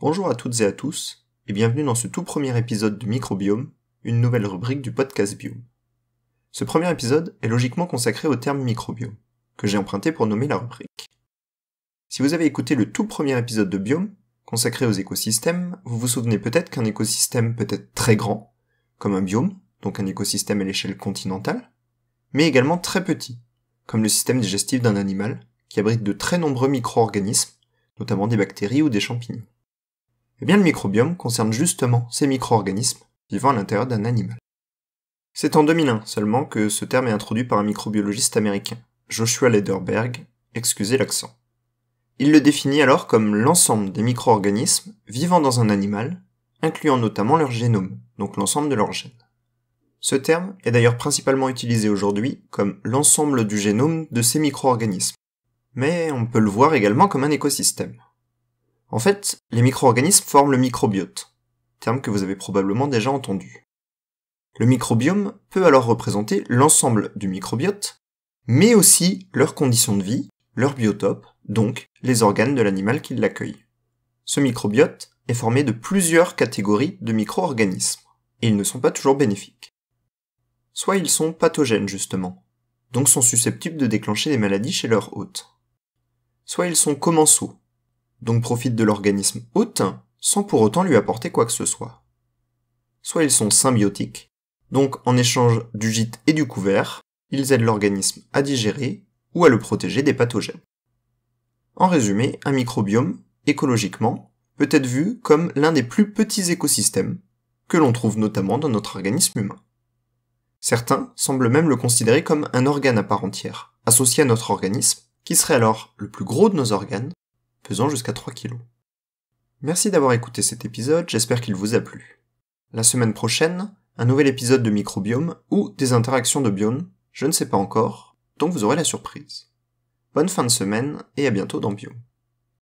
Bonjour à toutes et à tous, et bienvenue dans ce tout premier épisode de Microbiome, une nouvelle rubrique du podcast Biome. Ce premier épisode est logiquement consacré au terme microbiome, que j'ai emprunté pour nommer la rubrique. Si vous avez écouté le tout premier épisode de Biome, consacré aux écosystèmes, vous vous souvenez peut-être qu'un écosystème peut être très grand, comme un biome, donc un écosystème à l'échelle continentale, mais également très petit, comme le système digestif d'un animal, qui abrite de très nombreux micro-organismes, notamment des bactéries ou des champignons. Eh bien le microbiome concerne justement ces micro-organismes vivant à l'intérieur d'un animal. C'est en 2001 seulement que ce terme est introduit par un microbiologiste américain, Joshua Lederberg, excusez l'accent. Il le définit alors comme l'ensemble des micro-organismes vivant dans un animal, incluant notamment leur génome, donc l'ensemble de leurs gènes. Ce terme est d'ailleurs principalement utilisé aujourd'hui comme l'ensemble du génome de ces micro-organismes, mais on peut le voir également comme un écosystème. En fait, les micro-organismes forment le microbiote, terme que vous avez probablement déjà entendu. Le microbiome peut alors représenter l'ensemble du microbiote, mais aussi leurs conditions de vie, leur biotope, donc les organes de l'animal qui l'accueille. Ce microbiote est formé de plusieurs catégories de micro-organismes, et ils ne sont pas toujours bénéfiques. Soit ils sont pathogènes justement, donc sont susceptibles de déclencher des maladies chez leur hôte. Soit ils sont commensaux, donc profitent de l'organisme hôte sans pour autant lui apporter quoi que ce soit. Soit ils sont symbiotiques, donc en échange du gîte et du couvert, ils aident l'organisme à digérer ou à le protéger des pathogènes. En résumé, un microbiome, écologiquement, peut être vu comme l'un des plus petits écosystèmes, que l'on trouve notamment dans notre organisme humain. Certains semblent même le considérer comme un organe à part entière, associé à notre organisme, qui serait alors le plus gros de nos organes, pesant jusqu'à 3 kg. Merci d'avoir écouté cet épisode, j'espère qu'il vous a plu. La semaine prochaine, un nouvel épisode de Microbiome ou des interactions de Bion, je ne sais pas encore, donc vous aurez la surprise. Bonne fin de semaine et à bientôt dans Biome.